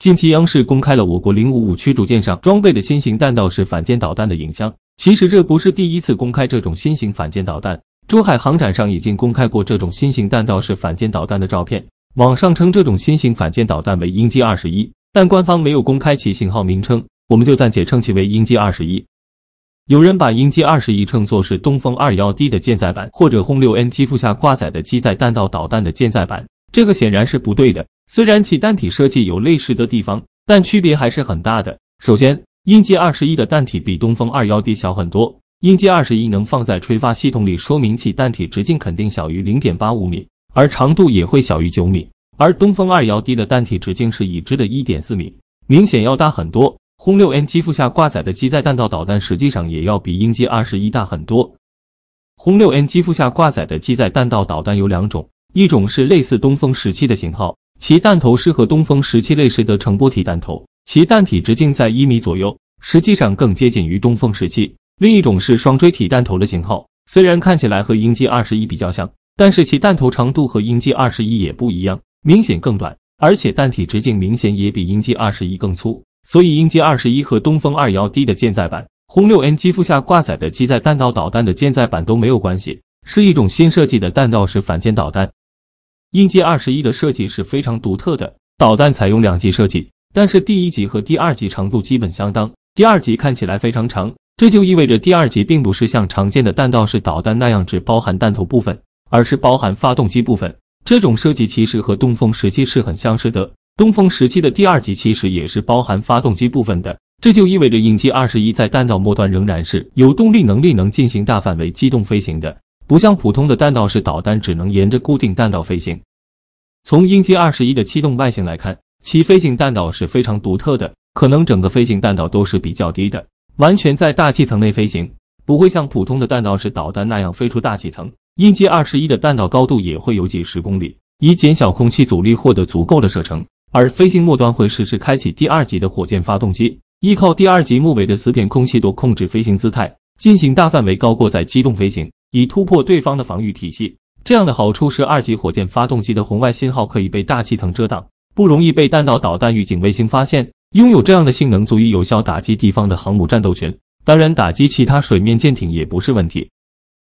近期，央视公开了我国零五五驱逐舰上装备的新型弹道式反舰导弹的影像。其实，这不是第一次公开这种新型反舰导弹。珠海航展上已经公开过这种新型弹道式反舰导弹的照片。网上称这种新型反舰导弹为鹰击二十一，但官方没有公开其型号名称，我们就暂且称其为鹰击二十一。有人把鹰击二十一称作是东风二幺 D 的舰载版，或者轰六 N 机腹下挂载的机载弹道导弹的舰载版。这个显然是不对的。虽然其弹体设计有类似的地方，但区别还是很大的。首先，鹰击二十一的弹体比东风二幺 D 小很多。鹰击二十一能放在吹发系统里，说明其弹体直径肯定小于零点八五米，而长度也会小于九米。而东风二幺 D 的弹体直径是已知的一点四米，明显要大很多。轰六 N 机腹下挂载的机载弹道导弹实际上也要比鹰击二十一大很多。轰六 N 机腹下挂载的机载弹道导弹有两种。一种是类似东风十七的型号，其弹头是和东风十七类似的乘波体弹头，其弹体直径在一米左右，实际上更接近于东风十七。另一种是双锥体弹头的型号，虽然看起来和鹰击二十一比较像，但是其弹头长度和鹰击二十一也不一样，明显更短，而且弹体直径明显也比鹰击二十一更粗，所以鹰击二十一和东风二幺 D 的舰载版，轰六 N 机腹下挂载的机载弹道导弹的舰载版都没有关系，是一种新设计的弹道式反舰导弹。鹰击二十一的设计是非常独特的，导弹采用两级设计，但是第一级和第二级长度基本相当，第二级看起来非常长，这就意味着第二级并不是像常见的弹道式导弹那样只包含弹头部分，而是包含发动机部分。这种设计其实和东风十七是很相似的，东风十七的第二级其实也是包含发动机部分的，这就意味着鹰击二十一在弹道末端仍然是有动力能力，能进行大范围机动飞行的。不像普通的弹道式导弹只能沿着固定弹道飞行。从鹰击二十一的气动外形来看，其飞行弹道是非常独特的，可能整个飞行弹道都是比较低的，完全在大气层内飞行，不会像普通的弹道式导弹那样飞出大气层。鹰击二十一的弹道高度也会有几十公里，以减小空气阻力，获得足够的射程。而飞行末端会实时开启第二级的火箭发动机，依靠第二级末尾的磁片空气舵控制飞行姿态，进行大范围高过载机动飞行。以突破对方的防御体系，这样的好处是二级火箭发动机的红外信号可以被大气层遮挡，不容易被弹道导弹预警卫星发现。拥有这样的性能，足以有效打击敌方的航母战斗群，当然打击其他水面舰艇也不是问题。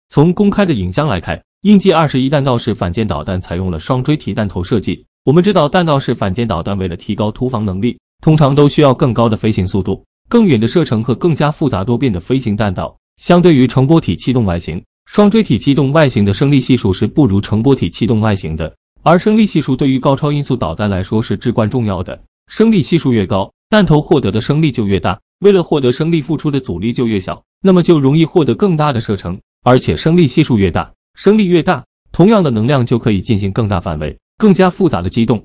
从公开的影像来看，印记二十一弹道式反舰导弹采用了双锥体弹头设计。我们知道，弹道式反舰导弹为了提高突防能力，通常都需要更高的飞行速度、更远的射程和更加复杂多变的飞行弹道。相对于长波体气动外形。双锥体气动外形的升力系数是不如乘波体气动外形的，而升力系数对于高超音速导弹来说是至关重要的。升力系数越高，弹头获得的升力就越大，为了获得升力付出的阻力就越小，那么就容易获得更大的射程。而且升力系数越大，升力越大，同样的能量就可以进行更大范围、更加复杂的机动。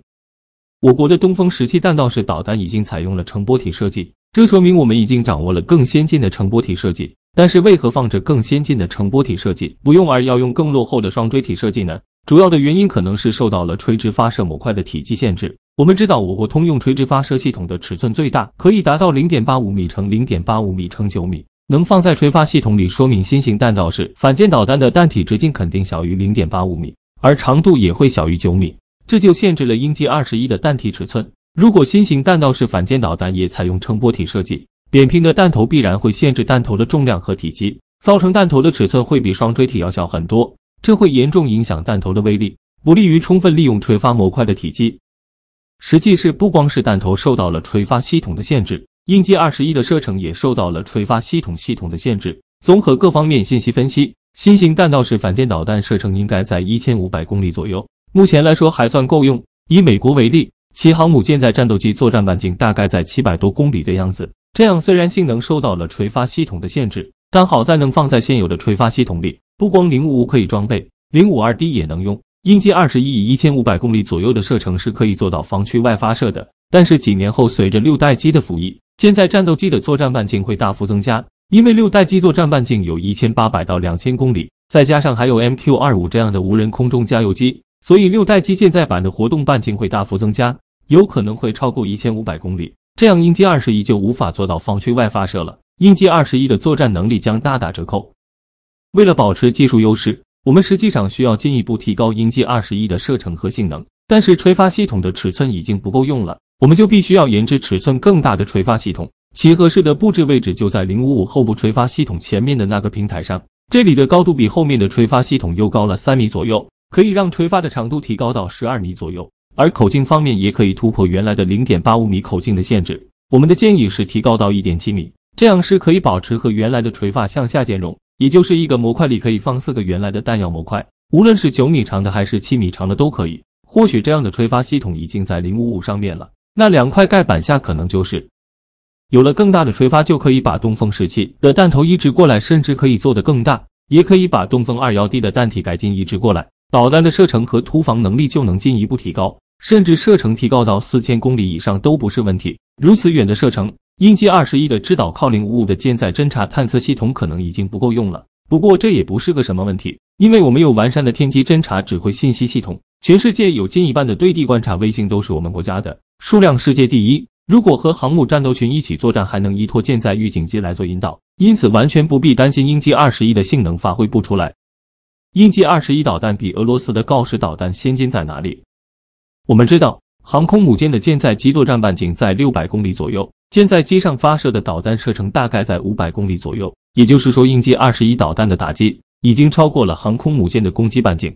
我国的东风十七弹道式导弹已经采用了乘波体设计，这说明我们已经掌握了更先进的乘波体设计。但是为何放着更先进的乘波体设计不用，而要用更落后的双锥体设计呢？主要的原因可能是受到了垂直发射模块的体积限制。我们知道我国通用垂直发射系统的尺寸最大可以达到零点八五米乘零点八五米乘九米，能放在垂发系统里，说明新型弹道式反舰导弹的弹体直径肯定小于零点八五米，而长度也会小于九米，这就限制了鹰击二十一的弹体尺寸。如果新型弹道式反舰导弹也采用乘波体设计，扁平的弹头必然会限制弹头的重量和体积，造成弹头的尺寸会比双锥体要小很多，这会严重影响弹头的威力，不利于充分利用垂发模块的体积。实际是不光是弹头受到了垂发系统的限制，应急二十一的射程也受到了垂发系统系统的限制。综合各方面信息分析，新型弹道式反舰导弹射程应该在一千五百公里左右，目前来说还算够用。以美国为例，其航母舰载战斗机作战半径大概在七百多公里的样子。这样虽然性能受到了垂发系统的限制，但好在能放在现有的垂发系统里。不光零五可以装备，零五二 D 也能用。鹰击二十一以一千五百公里左右的射程是可以做到防区外发射的。但是几年后，随着六代机的服役，舰载战斗机的作战半径会大幅增加，因为六代机作战半径有一千八百到两千公里，再加上还有 MQ 二五这样的无人空中加油机，所以六代机舰载版的活动半径会大幅增加，有可能会超过一千五百公里。这样，鹰击二十一就无法做到防区外发射了。鹰击二十一的作战能力将大打折扣。为了保持技术优势，我们实际上需要进一步提高鹰击二十一的射程和性能。但是，垂发系统的尺寸已经不够用了，我们就必须要研制尺寸更大的垂发系统。其合适的布置位置就在零五五后部垂发系统前面的那个平台上。这里的高度比后面的垂发系统又高了三米左右，可以让垂发的长度提高到十二米左右。而口径方面也可以突破原来的零点八五米口径的限制，我们的建议是提高到一点七米，这样是可以保持和原来的垂发向下兼容，也就是一个模块里可以放四个原来的弹药模块，无论是九米长的还是七米长的都可以。或许这样的垂发系统已经在零五五上面了，那两块盖板下可能就是有了更大的垂发，就可以把东风十七的弹头移植过来，甚至可以做得更大，也可以把东风二幺 D 的弹体改进移植过来，导弹的射程和突防能力就能进一步提高。甚至射程提高到四千公里以上都不是问题。如此远的射程，鹰击二十一的制导靠零五五的舰载侦察探测系统可能已经不够用了。不过这也不是个什么问题，因为我们有完善的天基侦察指挥信息系统，全世界有近一半的对地观察卫星都是我们国家的，数量世界第一。如果和航母战斗群一起作战，还能依托舰载预警机来做引导，因此完全不必担心鹰击二十一的性能发挥不出来。鹰击二十一导弹比俄罗斯的锆石导弹先进在哪里？我们知道，航空母舰的舰载机作战半径在六百公里左右，舰载机上发射的导弹射程大概在五百公里左右。也就是说，鹰击二十一导弹的打击已经超过了航空母舰的攻击半径，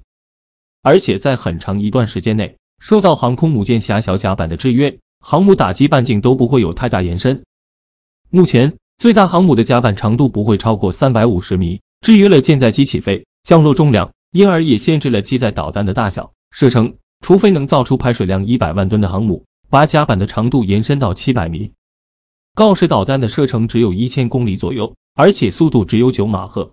而且在很长一段时间内，受到航空母舰狭小甲板的制约，航母打击半径都不会有太大延伸。目前，最大航母的甲板长度不会超过三百五十米，制约了舰载机起飞、降落重量，因而也限制了机载导弹的大小、射程。除非能造出排水量一百万吨的航母，把甲板的长度延伸到七百米，锆石导弹的射程只有一千公里左右，而且速度只有九马赫。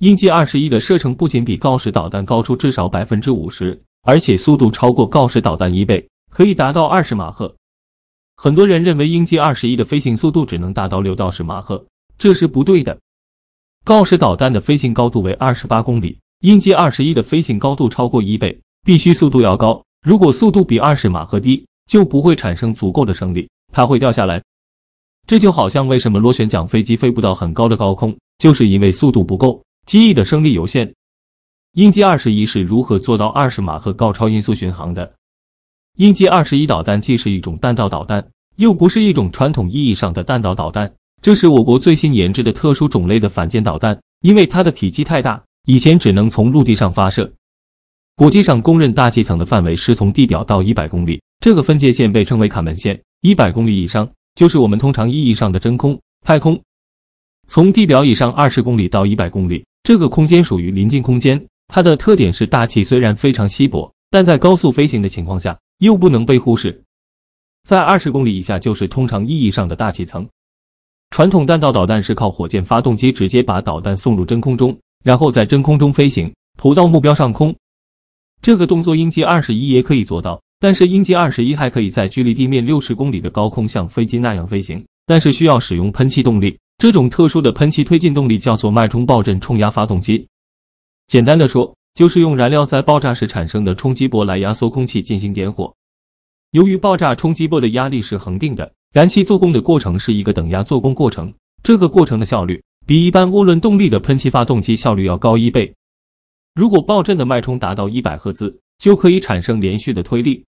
鹰击二十一的射程不仅比锆石导弹高出至少百分之五十，而且速度超过锆石导弹一倍，可以达到二十马赫。很多人认为鹰击二十一的飞行速度只能达到六到十马赫，这是不对的。锆石导弹的飞行高度为二十八公里，鹰击二十一的飞行高度超过一倍。必须速度要高，如果速度比二十马赫低，就不会产生足够的升力，它会掉下来。这就好像为什么螺旋桨飞机飞不到很高的高空，就是因为速度不够，机翼的升力有限。鹰击二十一是如何做到二十马赫高超音速巡航的？鹰击二十一导弹既是一种弹道导弹，又不是一种传统意义上的弹道导弹，这是我国最新研制的特殊种类的反舰导弹。因为它的体积太大，以前只能从陆地上发射。国际上公认大气层的范围是从地表到一百公里，这个分界线被称为卡门线。一百公里以上就是我们通常意义上的真空太空。从地表以上二十公里到一百公里，这个空间属于临近空间，它的特点是大气虽然非常稀薄，但在高速飞行的情况下又不能被忽视。在二十公里以下就是通常意义上的大气层。传统弹道导弹是靠火箭发动机直接把导弹送入真空中，然后在真空中飞行，投到目标上空。这个动作鹰击二十一也可以做到，但是鹰击二十一还可以在距离地面六十公里的高空像飞机那样飞行，但是需要使用喷气动力。这种特殊的喷气推进动力叫做脉冲爆震冲压发动机。简单的说，就是用燃料在爆炸时产生的冲击波来压缩空气进行点火。由于爆炸冲击波的压力是恒定的，燃气做功的过程是一个等压做功过程。这个过程的效率比一般涡轮动力的喷气发动机效率要高一倍。如果爆震的脉冲达到一百赫兹，就可以产生连续的推力。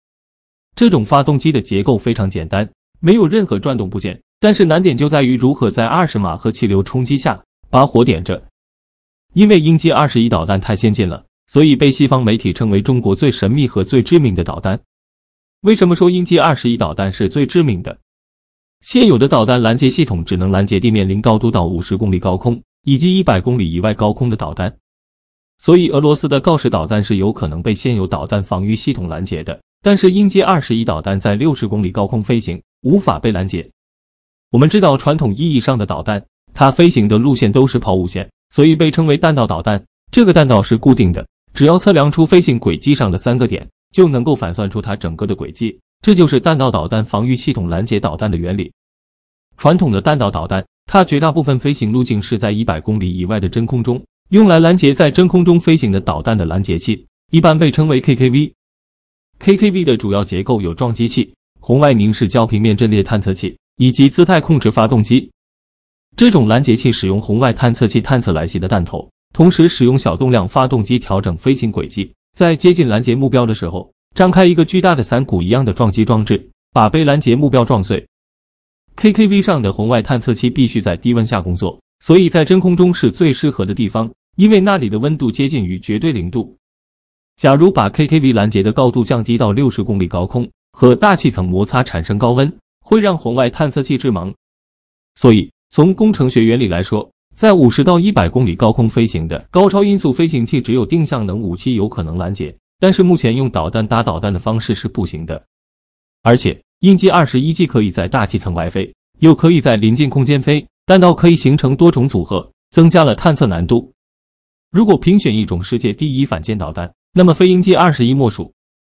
这种发动机的结构非常简单，没有任何转动部件。但是难点就在于如何在二十马赫气流冲击下把火点着。因为鹰击二十一导弹太先进了，所以被西方媒体称为中国最神秘和最致命的导弹。为什么说鹰击二十一导弹是最致命的？现有的导弹拦截系统只能拦截地面零高度到五十公里高空以及一百公里以外高空的导弹。所以，俄罗斯的锆石导弹是有可能被现有导弹防御系统拦截的，但是鹰击二十一导弹在六十公里高空飞行，无法被拦截。我们知道，传统意义上的导弹，它飞行的路线都是抛物线，所以被称为弹道导弹。这个弹道是固定的，只要测量出飞行轨迹上的三个点，就能够反算出它整个的轨迹。这就是弹道导弹防御系统拦截导弹的原理。传统的弹道导弹，它绝大部分飞行路径是在一百公里以外的真空中。用来拦截在真空中飞行的导弹的拦截器，一般被称为 KKV。KKV 的主要结构有撞击器、红外凝视焦平面阵列探测器以及姿态控制发动机。这种拦截器使用红外探测器探测来袭的弹头，同时使用小动量发动机调整飞行轨迹，在接近拦截目标的时候，张开一个巨大的伞骨一样的撞击装置，把被拦截目标撞碎。KKV 上的红外探测器必须在低温下工作，所以在真空中是最适合的地方。因为那里的温度接近于绝对零度，假如把 KKV 拦截的高度降低到六十公里高空，和大气层摩擦产生高温会让红外探测器致盲。所以从工程学原理来说，在五十到一百公里高空飞行的高超音速飞行器，只有定向能武器有可能拦截，但是目前用导弹打导弹的方式是不行的。而且，鹰击二十一既可以在大气层外飞，又可以在临近空间飞，弹道可以形成多种组合，增加了探测难度。如果评选一种世界第一反舰导弹，那么飞鹰 g 二十一莫属。